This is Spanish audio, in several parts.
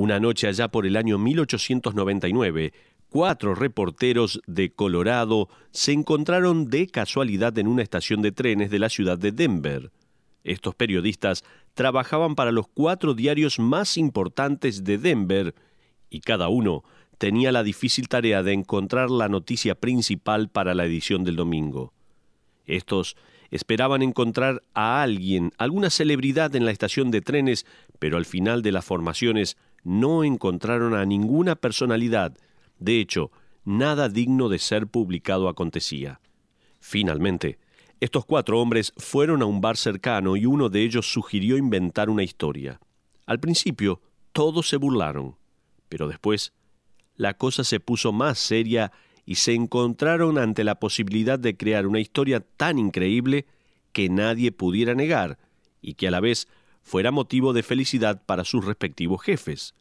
Una noche allá por el año 1899, cuatro reporteros de Colorado se encontraron de casualidad en una estación de trenes de la ciudad de Denver. Estos periodistas trabajaban para los cuatro diarios más importantes de Denver y cada uno tenía la difícil tarea de encontrar la noticia principal para la edición del domingo. Estos esperaban encontrar a alguien, alguna celebridad en la estación de trenes, pero al final de las formaciones no encontraron a ninguna personalidad, de hecho, nada digno de ser publicado acontecía. Finalmente, estos cuatro hombres fueron a un bar cercano y uno de ellos sugirió inventar una historia. Al principio, todos se burlaron, pero después, la cosa se puso más seria y se encontraron ante la posibilidad de crear una historia tan increíble que nadie pudiera negar y que a la vez fuera motivo de felicidad para sus respectivos jefes.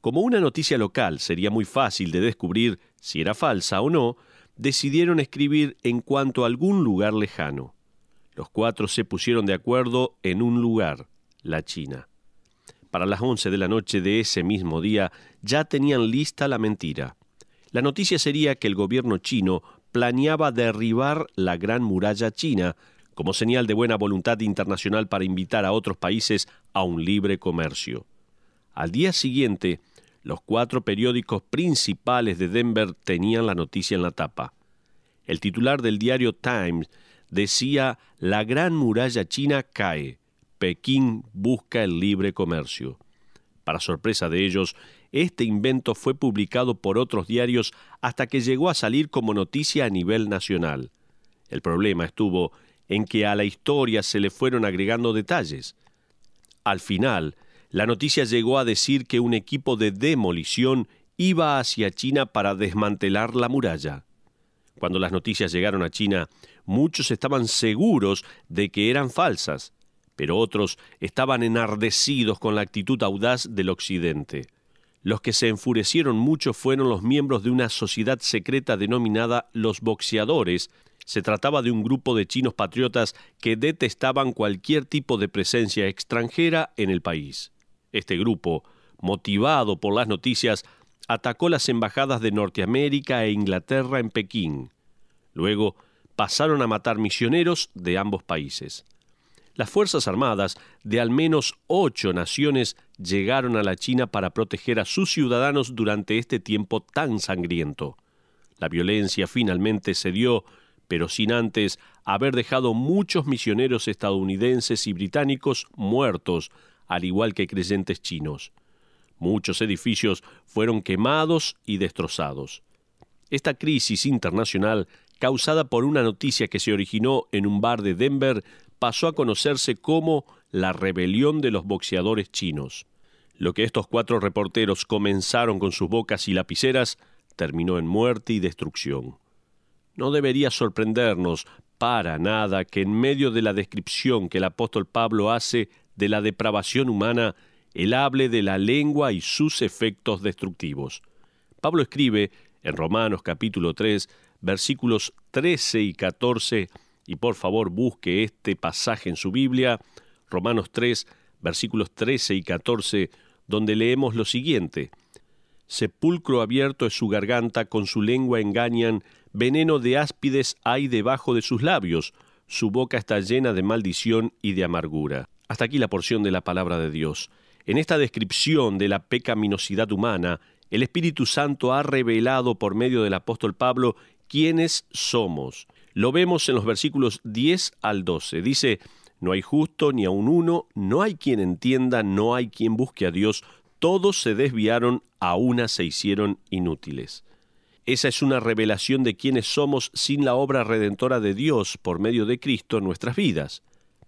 Como una noticia local sería muy fácil de descubrir si era falsa o no, decidieron escribir en cuanto a algún lugar lejano. Los cuatro se pusieron de acuerdo en un lugar, la China. Para las once de la noche de ese mismo día ya tenían lista la mentira. La noticia sería que el gobierno chino planeaba derribar la gran muralla china como señal de buena voluntad internacional para invitar a otros países a un libre comercio. Al día siguiente, los cuatro periódicos principales de Denver tenían la noticia en la tapa. El titular del diario Times decía La gran muralla china cae, Pekín busca el libre comercio. Para sorpresa de ellos, este invento fue publicado por otros diarios hasta que llegó a salir como noticia a nivel nacional. El problema estuvo en que a la historia se le fueron agregando detalles. Al final, la noticia llegó a decir que un equipo de demolición iba hacia China para desmantelar la muralla. Cuando las noticias llegaron a China, muchos estaban seguros de que eran falsas, pero otros estaban enardecidos con la actitud audaz del Occidente. Los que se enfurecieron mucho fueron los miembros de una sociedad secreta denominada los boxeadores, se trataba de un grupo de chinos patriotas que detestaban cualquier tipo de presencia extranjera en el país. Este grupo, motivado por las noticias, atacó las embajadas de Norteamérica e Inglaterra en Pekín. Luego pasaron a matar misioneros de ambos países. Las Fuerzas Armadas de al menos ocho naciones llegaron a la China para proteger a sus ciudadanos durante este tiempo tan sangriento. La violencia finalmente cedió pero sin antes haber dejado muchos misioneros estadounidenses y británicos muertos, al igual que creyentes chinos. Muchos edificios fueron quemados y destrozados. Esta crisis internacional, causada por una noticia que se originó en un bar de Denver, pasó a conocerse como la rebelión de los boxeadores chinos. Lo que estos cuatro reporteros comenzaron con sus bocas y lapiceras terminó en muerte y destrucción. No debería sorprendernos para nada que en medio de la descripción que el apóstol Pablo hace de la depravación humana, él hable de la lengua y sus efectos destructivos. Pablo escribe en Romanos capítulo 3, versículos 13 y 14, y por favor busque este pasaje en su Biblia, Romanos 3, versículos 13 y 14, donde leemos lo siguiente, Sepulcro abierto es su garganta, con su lengua engañan veneno de áspides hay debajo de sus labios, su boca está llena de maldición y de amargura. Hasta aquí la porción de la palabra de Dios. En esta descripción de la pecaminosidad humana, el Espíritu Santo ha revelado por medio del apóstol Pablo quiénes somos. Lo vemos en los versículos 10 al 12. Dice, no hay justo ni aun uno, no hay quien entienda, no hay quien busque a Dios, todos se desviaron, a una se hicieron inútiles. Esa es una revelación de quienes somos sin la obra redentora de Dios por medio de Cristo en nuestras vidas.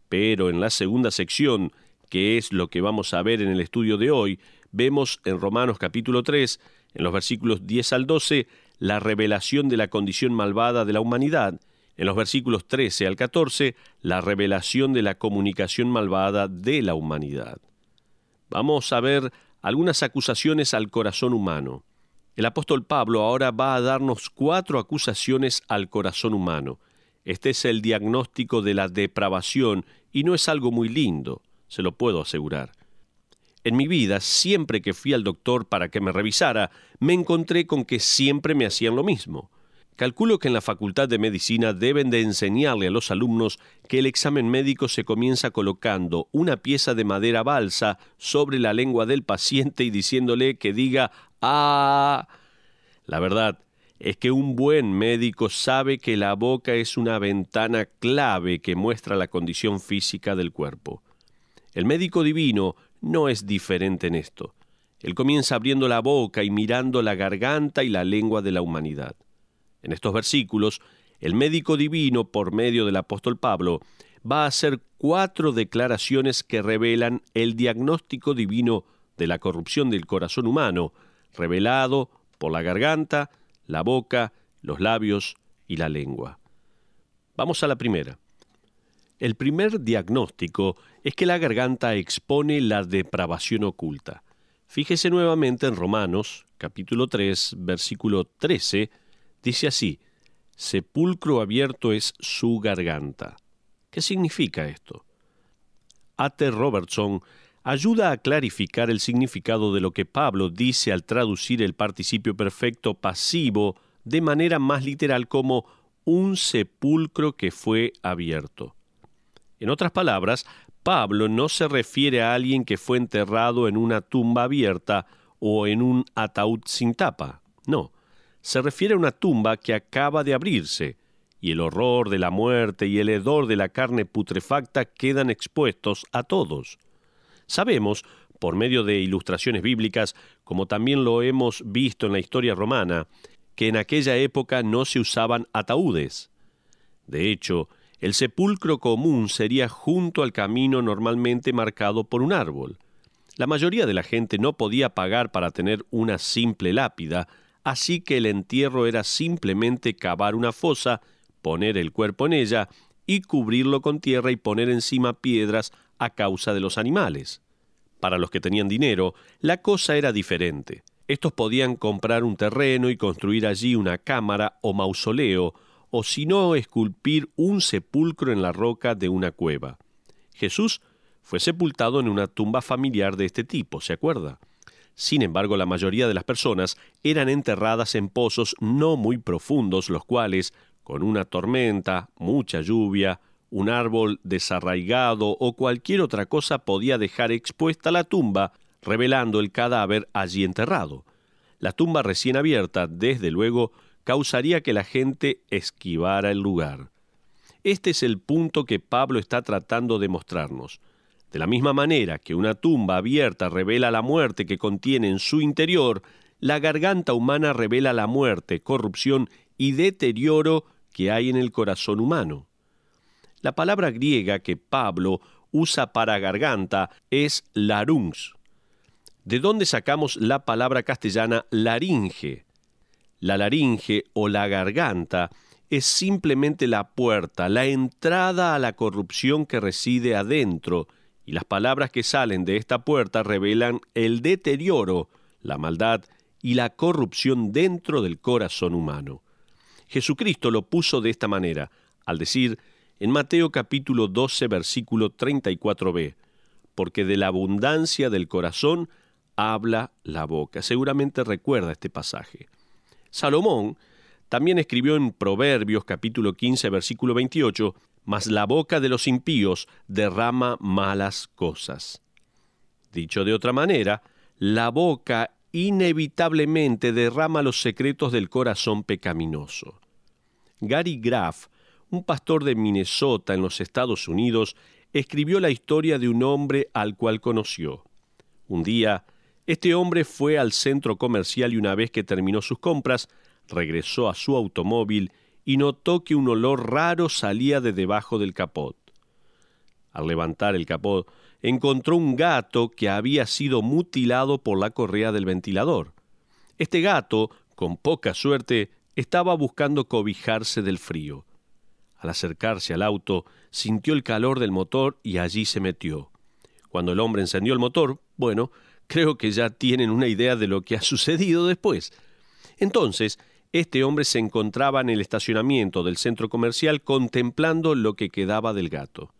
Pero en la segunda sección, que es lo que vamos a ver en el estudio de hoy, vemos en Romanos capítulo 3, en los versículos 10 al 12, la revelación de la condición malvada de la humanidad, en los versículos 13 al 14, la revelación de la comunicación malvada de la humanidad. Vamos a ver algunas acusaciones al corazón humano. El apóstol Pablo ahora va a darnos cuatro acusaciones al corazón humano. Este es el diagnóstico de la depravación y no es algo muy lindo, se lo puedo asegurar. En mi vida, siempre que fui al doctor para que me revisara, me encontré con que siempre me hacían lo mismo. Calculo que en la Facultad de Medicina deben de enseñarle a los alumnos que el examen médico se comienza colocando una pieza de madera balsa sobre la lengua del paciente y diciéndole que diga Ah, la verdad es que un buen médico sabe que la boca es una ventana clave que muestra la condición física del cuerpo. El médico divino no es diferente en esto. Él comienza abriendo la boca y mirando la garganta y la lengua de la humanidad. En estos versículos, el médico divino, por medio del apóstol Pablo, va a hacer cuatro declaraciones que revelan el diagnóstico divino de la corrupción del corazón humano, revelado por la garganta, la boca, los labios y la lengua. Vamos a la primera. El primer diagnóstico es que la garganta expone la depravación oculta. Fíjese nuevamente en Romanos, capítulo 3, versículo 13, dice así, sepulcro abierto es su garganta. ¿Qué significa esto? A.T. Robertson ayuda a clarificar el significado de lo que Pablo dice al traducir el participio perfecto pasivo de manera más literal como un sepulcro que fue abierto. En otras palabras, Pablo no se refiere a alguien que fue enterrado en una tumba abierta o en un ataúd sin tapa, no, se refiere a una tumba que acaba de abrirse, y el horror de la muerte y el hedor de la carne putrefacta quedan expuestos a todos. Sabemos, por medio de ilustraciones bíblicas, como también lo hemos visto en la historia romana, que en aquella época no se usaban ataúdes. De hecho, el sepulcro común sería junto al camino normalmente marcado por un árbol. La mayoría de la gente no podía pagar para tener una simple lápida, así que el entierro era simplemente cavar una fosa, poner el cuerpo en ella y cubrirlo con tierra y poner encima piedras a causa de los animales. Para los que tenían dinero, la cosa era diferente. Estos podían comprar un terreno y construir allí una cámara o mausoleo, o si no, esculpir un sepulcro en la roca de una cueva. Jesús fue sepultado en una tumba familiar de este tipo, ¿se acuerda? Sin embargo, la mayoría de las personas eran enterradas en pozos no muy profundos, los cuales, con una tormenta, mucha lluvia, un árbol desarraigado o cualquier otra cosa podía dejar expuesta la tumba, revelando el cadáver allí enterrado. La tumba recién abierta, desde luego, causaría que la gente esquivara el lugar. Este es el punto que Pablo está tratando de mostrarnos. De la misma manera que una tumba abierta revela la muerte que contiene en su interior, la garganta humana revela la muerte, corrupción y deterioro que hay en el corazón humano. La palabra griega que Pablo usa para garganta es larunx, de dónde sacamos la palabra castellana laringe. La laringe o la garganta es simplemente la puerta, la entrada a la corrupción que reside adentro, y las palabras que salen de esta puerta revelan el deterioro, la maldad y la corrupción dentro del corazón humano. Jesucristo lo puso de esta manera, al decir, en Mateo capítulo 12 versículo 34b, porque de la abundancia del corazón habla la boca. Seguramente recuerda este pasaje. Salomón también escribió en Proverbios capítulo 15 versículo 28, mas la boca de los impíos derrama malas cosas. Dicho de otra manera, la boca inevitablemente derrama los secretos del corazón pecaminoso. Gary Graff un pastor de Minnesota en los Estados Unidos escribió la historia de un hombre al cual conoció. Un día, este hombre fue al centro comercial y una vez que terminó sus compras, regresó a su automóvil y notó que un olor raro salía de debajo del capot. Al levantar el capot, encontró un gato que había sido mutilado por la correa del ventilador. Este gato, con poca suerte, estaba buscando cobijarse del frío. Al acercarse al auto, sintió el calor del motor y allí se metió. Cuando el hombre encendió el motor, bueno, creo que ya tienen una idea de lo que ha sucedido después. Entonces, este hombre se encontraba en el estacionamiento del centro comercial contemplando lo que quedaba del gato.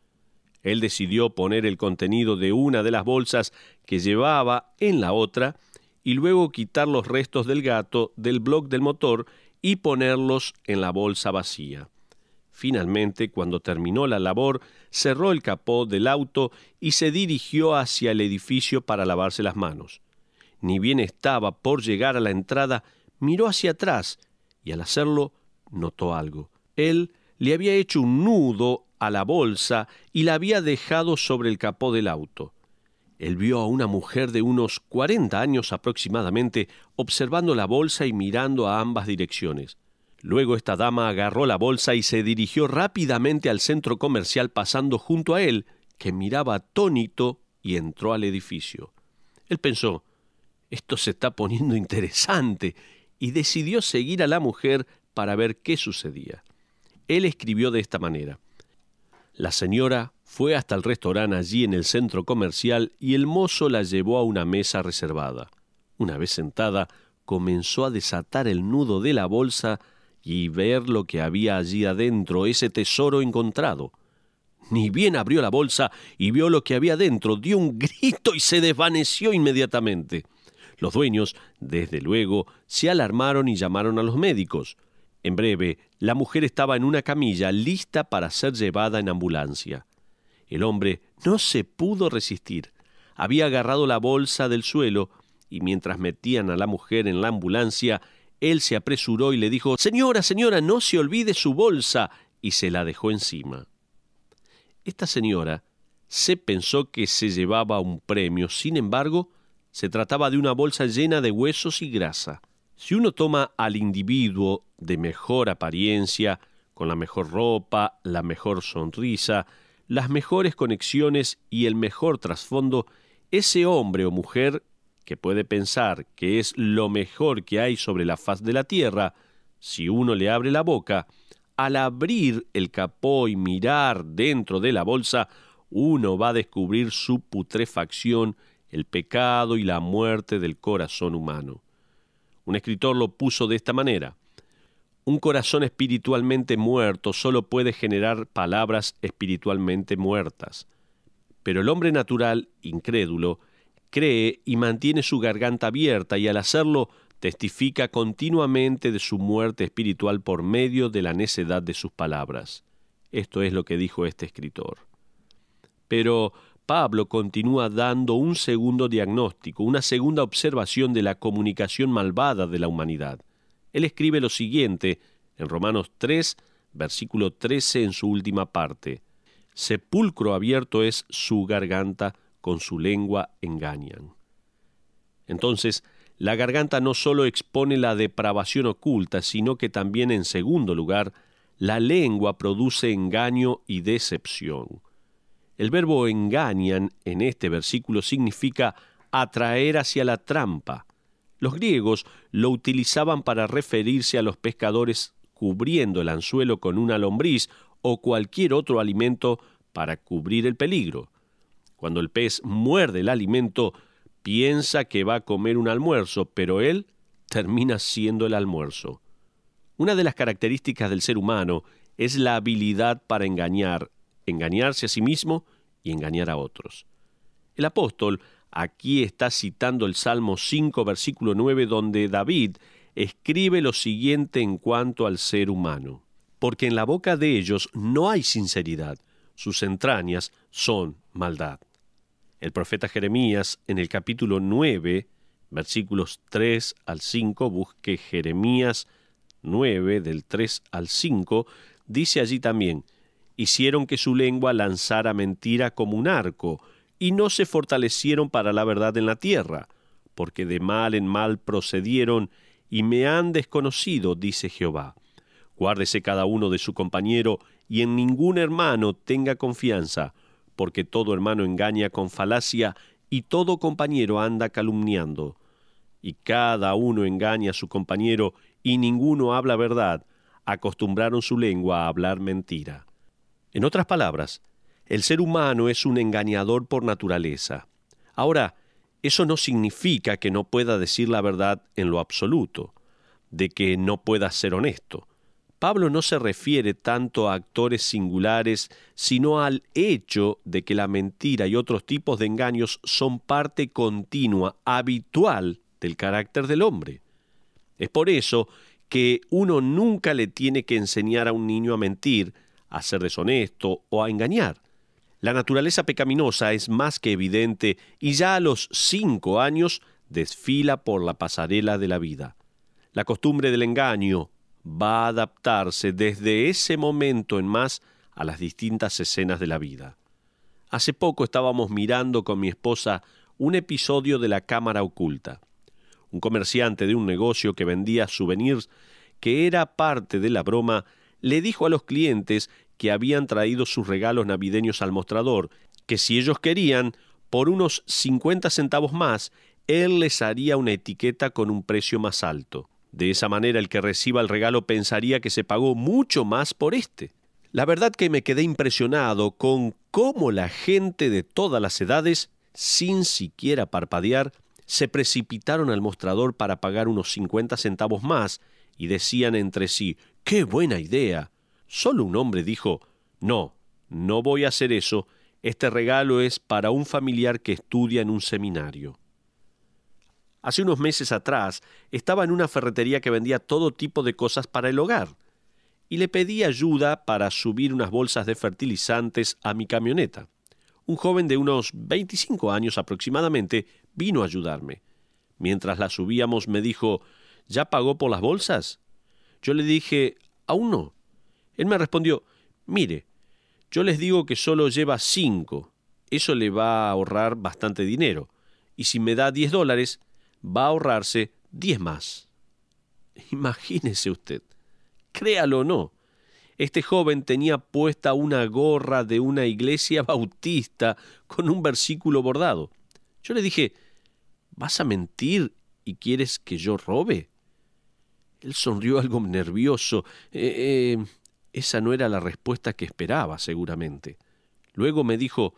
Él decidió poner el contenido de una de las bolsas que llevaba en la otra y luego quitar los restos del gato del bloc del motor y ponerlos en la bolsa vacía. Finalmente, cuando terminó la labor, cerró el capó del auto y se dirigió hacia el edificio para lavarse las manos. Ni bien estaba por llegar a la entrada, miró hacia atrás y al hacerlo notó algo. Él le había hecho un nudo a la bolsa y la había dejado sobre el capó del auto. Él vio a una mujer de unos 40 años aproximadamente observando la bolsa y mirando a ambas direcciones. Luego esta dama agarró la bolsa y se dirigió rápidamente al centro comercial pasando junto a él, que miraba atónito y entró al edificio. Él pensó, esto se está poniendo interesante, y decidió seguir a la mujer para ver qué sucedía. Él escribió de esta manera. La señora fue hasta el restaurante allí en el centro comercial y el mozo la llevó a una mesa reservada. Una vez sentada, comenzó a desatar el nudo de la bolsa y ver lo que había allí adentro, ese tesoro encontrado. Ni bien abrió la bolsa y vio lo que había dentro, dio un grito y se desvaneció inmediatamente. Los dueños, desde luego, se alarmaron y llamaron a los médicos. En breve, la mujer estaba en una camilla lista para ser llevada en ambulancia. El hombre no se pudo resistir. Había agarrado la bolsa del suelo y mientras metían a la mujer en la ambulancia, él se apresuró y le dijo, Señora, señora, no se olvide su bolsa, y se la dejó encima. Esta señora se pensó que se llevaba un premio, sin embargo, se trataba de una bolsa llena de huesos y grasa. Si uno toma al individuo de mejor apariencia, con la mejor ropa, la mejor sonrisa, las mejores conexiones y el mejor trasfondo, ese hombre o mujer que puede pensar que es lo mejor que hay sobre la faz de la tierra, si uno le abre la boca, al abrir el capó y mirar dentro de la bolsa, uno va a descubrir su putrefacción, el pecado y la muerte del corazón humano. Un escritor lo puso de esta manera. Un corazón espiritualmente muerto solo puede generar palabras espiritualmente muertas. Pero el hombre natural, incrédulo, cree y mantiene su garganta abierta y al hacerlo testifica continuamente de su muerte espiritual por medio de la necedad de sus palabras. Esto es lo que dijo este escritor. Pero Pablo continúa dando un segundo diagnóstico, una segunda observación de la comunicación malvada de la humanidad. Él escribe lo siguiente en Romanos 3, versículo 13 en su última parte. Sepulcro abierto es su garganta con su lengua engañan. Entonces, la garganta no solo expone la depravación oculta, sino que también, en segundo lugar, la lengua produce engaño y decepción. El verbo engañan en este versículo significa atraer hacia la trampa. Los griegos lo utilizaban para referirse a los pescadores cubriendo el anzuelo con una lombriz o cualquier otro alimento para cubrir el peligro. Cuando el pez muerde el alimento, piensa que va a comer un almuerzo, pero él termina siendo el almuerzo. Una de las características del ser humano es la habilidad para engañar, engañarse a sí mismo y engañar a otros. El apóstol aquí está citando el Salmo 5, versículo 9, donde David escribe lo siguiente en cuanto al ser humano. Porque en la boca de ellos no hay sinceridad, sus entrañas son maldad. El profeta Jeremías en el capítulo 9, versículos 3 al 5, busque Jeremías 9 del 3 al 5, dice allí también, hicieron que su lengua lanzara mentira como un arco, y no se fortalecieron para la verdad en la tierra, porque de mal en mal procedieron y me han desconocido, dice Jehová. Guárdese cada uno de su compañero y en ningún hermano tenga confianza, porque todo hermano engaña con falacia y todo compañero anda calumniando. Y cada uno engaña a su compañero y ninguno habla verdad, acostumbraron su lengua a hablar mentira. En otras palabras, el ser humano es un engañador por naturaleza. Ahora, eso no significa que no pueda decir la verdad en lo absoluto, de que no pueda ser honesto. Pablo no se refiere tanto a actores singulares, sino al hecho de que la mentira y otros tipos de engaños son parte continua, habitual del carácter del hombre. Es por eso que uno nunca le tiene que enseñar a un niño a mentir, a ser deshonesto o a engañar. La naturaleza pecaminosa es más que evidente y ya a los cinco años desfila por la pasarela de la vida. La costumbre del engaño, va a adaptarse desde ese momento en más a las distintas escenas de la vida. Hace poco estábamos mirando con mi esposa un episodio de La Cámara Oculta, un comerciante de un negocio que vendía souvenirs que era parte de la broma, le dijo a los clientes que habían traído sus regalos navideños al mostrador, que si ellos querían, por unos 50 centavos más, él les haría una etiqueta con un precio más alto. De esa manera el que reciba el regalo pensaría que se pagó mucho más por este. La verdad que me quedé impresionado con cómo la gente de todas las edades, sin siquiera parpadear, se precipitaron al mostrador para pagar unos 50 centavos más y decían entre sí, ¡qué buena idea! Solo un hombre dijo, no, no voy a hacer eso, este regalo es para un familiar que estudia en un seminario. Hace unos meses atrás estaba en una ferretería que vendía todo tipo de cosas para el hogar y le pedí ayuda para subir unas bolsas de fertilizantes a mi camioneta. Un joven de unos 25 años aproximadamente vino a ayudarme. Mientras la subíamos me dijo, ¿Ya pagó por las bolsas? Yo le dije, aún no. Él me respondió, mire, yo les digo que solo lleva cinco. Eso le va a ahorrar bastante dinero. Y si me da 10 dólares, va a ahorrarse 10 más. Imagínese usted, créalo o no, este joven tenía puesta una gorra de una iglesia bautista con un versículo bordado. Yo le dije, ¿vas a mentir y quieres que yo robe? Él sonrió algo nervioso. Eh, eh, esa no era la respuesta que esperaba, seguramente. Luego me dijo,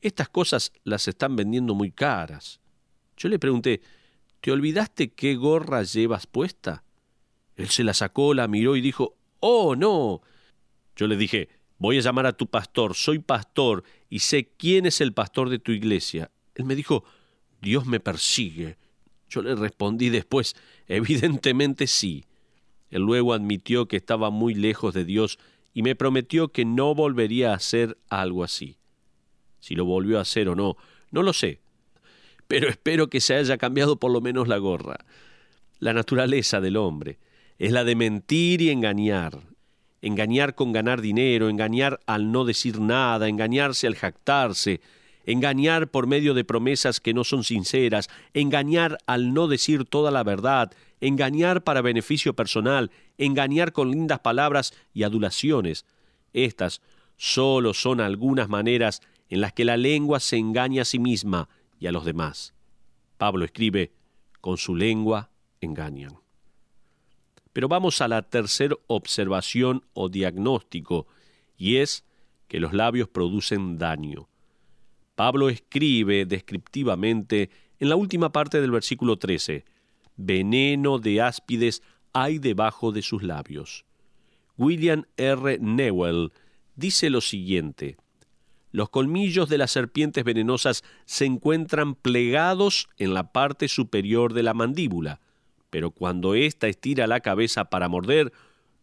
estas cosas las están vendiendo muy caras. Yo le pregunté, ¿Te olvidaste qué gorra llevas puesta? Él se la sacó, la miró y dijo, ¡Oh, no! Yo le dije, voy a llamar a tu pastor, soy pastor y sé quién es el pastor de tu iglesia. Él me dijo, Dios me persigue. Yo le respondí después, evidentemente sí. Él luego admitió que estaba muy lejos de Dios y me prometió que no volvería a hacer algo así. Si lo volvió a hacer o no, no lo sé, pero espero que se haya cambiado por lo menos la gorra. La naturaleza del hombre es la de mentir y engañar. Engañar con ganar dinero, engañar al no decir nada, engañarse al jactarse, engañar por medio de promesas que no son sinceras, engañar al no decir toda la verdad, engañar para beneficio personal, engañar con lindas palabras y adulaciones. Estas solo son algunas maneras en las que la lengua se engaña a sí misma y a los demás. Pablo escribe, con su lengua engañan. Pero vamos a la tercera observación o diagnóstico, y es que los labios producen daño. Pablo escribe descriptivamente en la última parte del versículo 13, veneno de áspides hay debajo de sus labios. William R. Newell dice lo siguiente, los colmillos de las serpientes venenosas se encuentran plegados en la parte superior de la mandíbula, pero cuando ésta estira la cabeza para morder,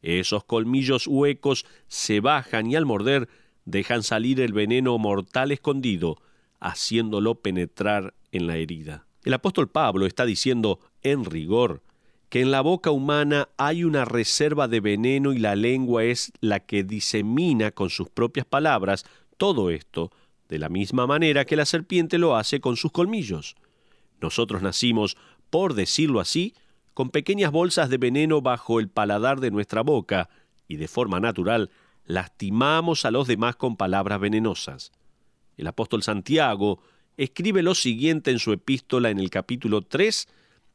esos colmillos huecos se bajan y al morder dejan salir el veneno mortal escondido, haciéndolo penetrar en la herida. El apóstol Pablo está diciendo, en rigor, que en la boca humana hay una reserva de veneno y la lengua es la que disemina con sus propias palabras todo esto de la misma manera que la serpiente lo hace con sus colmillos. Nosotros nacimos, por decirlo así, con pequeñas bolsas de veneno bajo el paladar de nuestra boca y de forma natural lastimamos a los demás con palabras venenosas. El apóstol Santiago escribe lo siguiente en su epístola en el capítulo 3,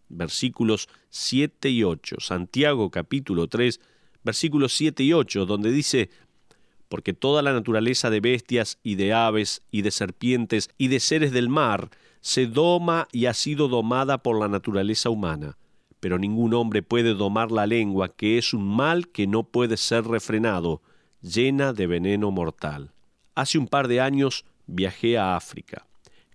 versículos 7 y 8. Santiago capítulo 3, versículos 7 y 8, donde dice, porque toda la naturaleza de bestias y de aves y de serpientes y de seres del mar se doma y ha sido domada por la naturaleza humana. Pero ningún hombre puede domar la lengua, que es un mal que no puede ser refrenado, llena de veneno mortal. Hace un par de años viajé a África.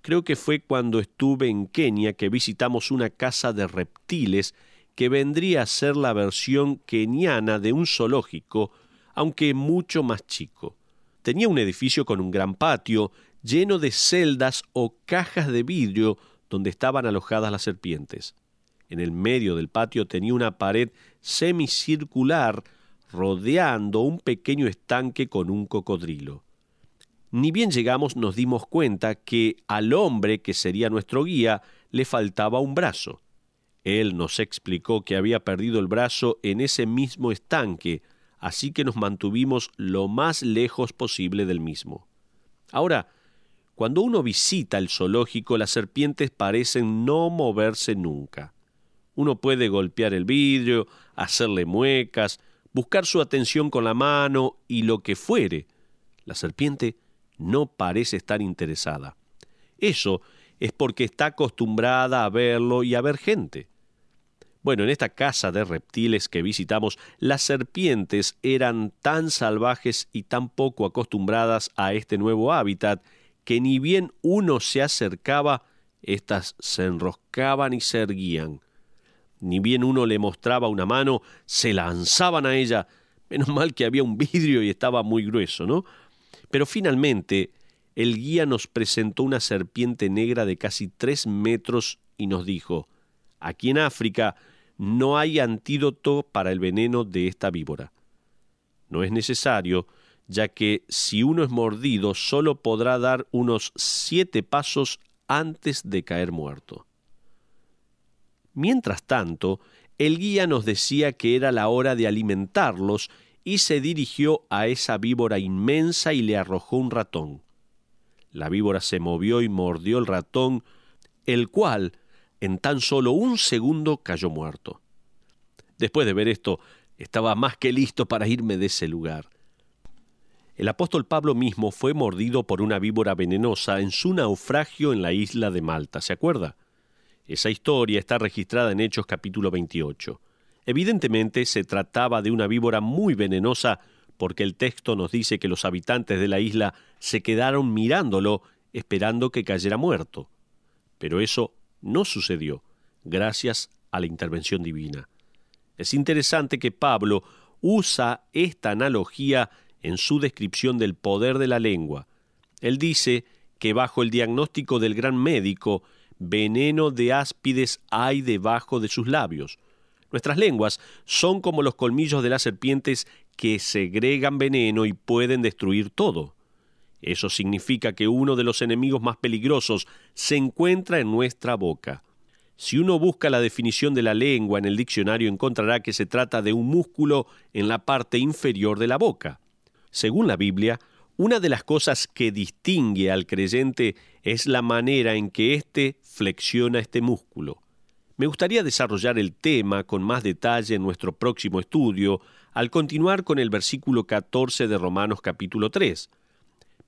Creo que fue cuando estuve en Kenia que visitamos una casa de reptiles que vendría a ser la versión keniana de un zoológico aunque mucho más chico. Tenía un edificio con un gran patio, lleno de celdas o cajas de vidrio donde estaban alojadas las serpientes. En el medio del patio tenía una pared semicircular rodeando un pequeño estanque con un cocodrilo. Ni bien llegamos nos dimos cuenta que al hombre que sería nuestro guía le faltaba un brazo. Él nos explicó que había perdido el brazo en ese mismo estanque, así que nos mantuvimos lo más lejos posible del mismo. Ahora, cuando uno visita el zoológico, las serpientes parecen no moverse nunca. Uno puede golpear el vidrio, hacerle muecas, buscar su atención con la mano y lo que fuere. La serpiente no parece estar interesada. Eso es porque está acostumbrada a verlo y a ver gente. Bueno, en esta casa de reptiles que visitamos, las serpientes eran tan salvajes y tan poco acostumbradas a este nuevo hábitat que ni bien uno se acercaba, éstas se enroscaban y se erguían. Ni bien uno le mostraba una mano, se lanzaban a ella. Menos mal que había un vidrio y estaba muy grueso, ¿no? Pero finalmente el guía nos presentó una serpiente negra de casi tres metros y nos dijo, aquí en África no hay antídoto para el veneno de esta víbora. No es necesario, ya que si uno es mordido solo podrá dar unos siete pasos antes de caer muerto. Mientras tanto, el guía nos decía que era la hora de alimentarlos y se dirigió a esa víbora inmensa y le arrojó un ratón. La víbora se movió y mordió el ratón, el cual, en tan solo un segundo cayó muerto. Después de ver esto, estaba más que listo para irme de ese lugar. El apóstol Pablo mismo fue mordido por una víbora venenosa en su naufragio en la isla de Malta, ¿se acuerda? Esa historia está registrada en Hechos capítulo 28. Evidentemente se trataba de una víbora muy venenosa porque el texto nos dice que los habitantes de la isla se quedaron mirándolo esperando que cayera muerto. Pero eso no sucedió, gracias a la intervención divina. Es interesante que Pablo usa esta analogía en su descripción del poder de la lengua. Él dice que bajo el diagnóstico del gran médico, veneno de áspides hay debajo de sus labios. Nuestras lenguas son como los colmillos de las serpientes que segregan veneno y pueden destruir todo. Eso significa que uno de los enemigos más peligrosos se encuentra en nuestra boca. Si uno busca la definición de la lengua en el diccionario encontrará que se trata de un músculo en la parte inferior de la boca. Según la Biblia, una de las cosas que distingue al creyente es la manera en que éste flexiona este músculo. Me gustaría desarrollar el tema con más detalle en nuestro próximo estudio al continuar con el versículo 14 de Romanos capítulo 3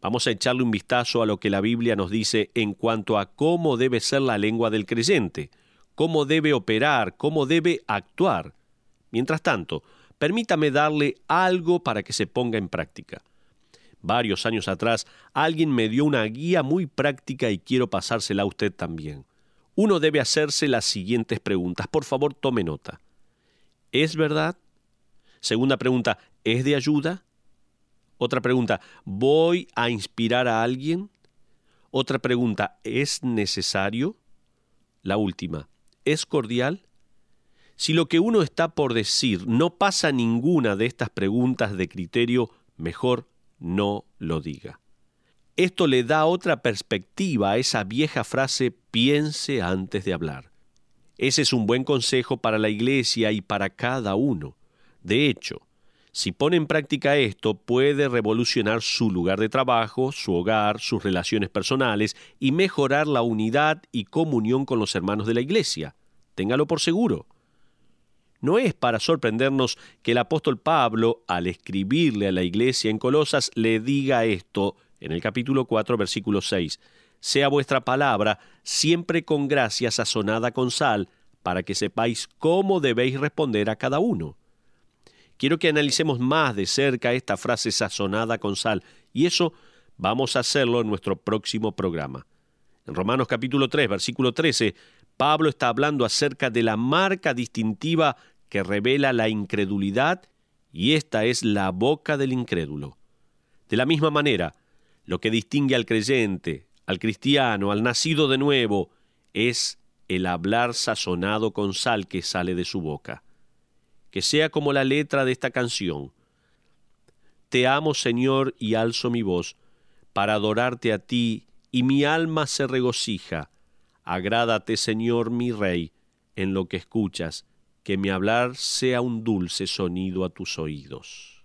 Vamos a echarle un vistazo a lo que la Biblia nos dice en cuanto a cómo debe ser la lengua del creyente, cómo debe operar, cómo debe actuar. Mientras tanto, permítame darle algo para que se ponga en práctica. Varios años atrás, alguien me dio una guía muy práctica y quiero pasársela a usted también. Uno debe hacerse las siguientes preguntas. Por favor, tome nota. ¿Es verdad? Segunda pregunta, ¿es de ayuda? Otra pregunta, ¿voy a inspirar a alguien? Otra pregunta, ¿es necesario? La última, ¿es cordial? Si lo que uno está por decir no pasa ninguna de estas preguntas de criterio, mejor no lo diga. Esto le da otra perspectiva a esa vieja frase piense antes de hablar. Ese es un buen consejo para la iglesia y para cada uno. De hecho, si pone en práctica esto, puede revolucionar su lugar de trabajo, su hogar, sus relaciones personales y mejorar la unidad y comunión con los hermanos de la Iglesia. Téngalo por seguro. No es para sorprendernos que el apóstol Pablo, al escribirle a la iglesia en Colosas, le diga esto en el capítulo 4, versículo 6. Sea vuestra palabra siempre con gracia sazonada con sal, para que sepáis cómo debéis responder a cada uno. Quiero que analicemos más de cerca esta frase sazonada con sal, y eso vamos a hacerlo en nuestro próximo programa. En Romanos capítulo 3, versículo 13, Pablo está hablando acerca de la marca distintiva que revela la incredulidad, y esta es la boca del incrédulo. De la misma manera, lo que distingue al creyente, al cristiano, al nacido de nuevo, es el hablar sazonado con sal que sale de su boca que sea como la letra de esta canción. Te amo, Señor, y alzo mi voz para adorarte a ti, y mi alma se regocija. Agrádate, Señor, mi Rey, en lo que escuchas, que mi hablar sea un dulce sonido a tus oídos.